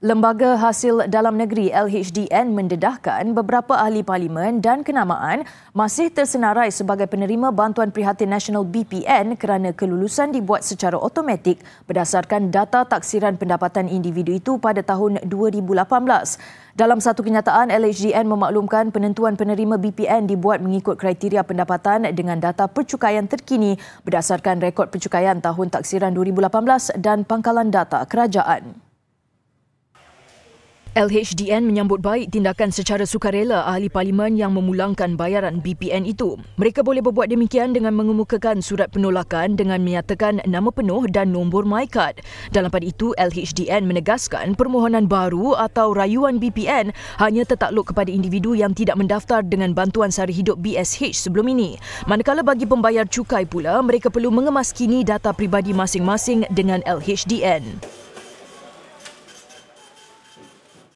Lembaga Hasil Dalam Negeri LHDN mendedahkan beberapa ahli parlimen dan kenamaan masih tersenarai sebagai penerima bantuan prihatin nasional BPN kerana kelulusan dibuat secara automatik berdasarkan data taksiran pendapatan individu itu pada tahun 2018. Dalam satu kenyataan, LHDN memaklumkan penentuan penerima BPN dibuat mengikut kriteria pendapatan dengan data percukaian terkini berdasarkan rekod percukaian tahun taksiran 2018 dan pangkalan data kerajaan. LHDN menyambut baik tindakan secara sukarela ahli parlimen yang memulangkan bayaran BPN itu. Mereka boleh berbuat demikian dengan mengemukakan surat penolakan dengan menyatakan nama penuh dan nombor MyCard. Dalam pada itu, LHDN menegaskan permohonan baru atau rayuan BPN hanya tertakluk kepada individu yang tidak mendaftar dengan bantuan sara hidup BSH sebelum ini. Manakala bagi pembayar cukai pula, mereka perlu mengemaskini data pribadi masing-masing dengan LHDN.